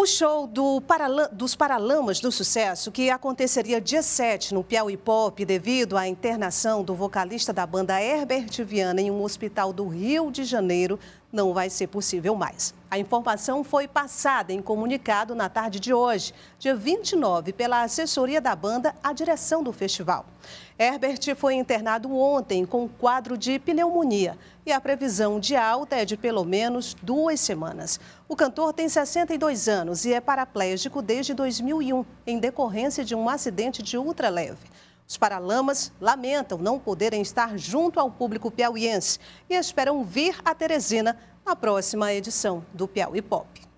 O show do dos Paralamas do Sucesso, que aconteceria dia 7 no Piauí Pop, devido à internação do vocalista da banda Herbert Viana em um hospital do Rio de Janeiro, não vai ser possível mais. A informação foi passada em comunicado na tarde de hoje, dia 29, pela assessoria da banda à direção do festival. Herbert foi internado ontem com quadro de pneumonia e a previsão de alta é de pelo menos duas semanas. O cantor tem 62 anos e é paraplégico desde 2001, em decorrência de um acidente de ultraleve. Os paralamas lamentam não poderem estar junto ao público piauiense e esperam vir a Teresina na próxima edição do Piauí Pop.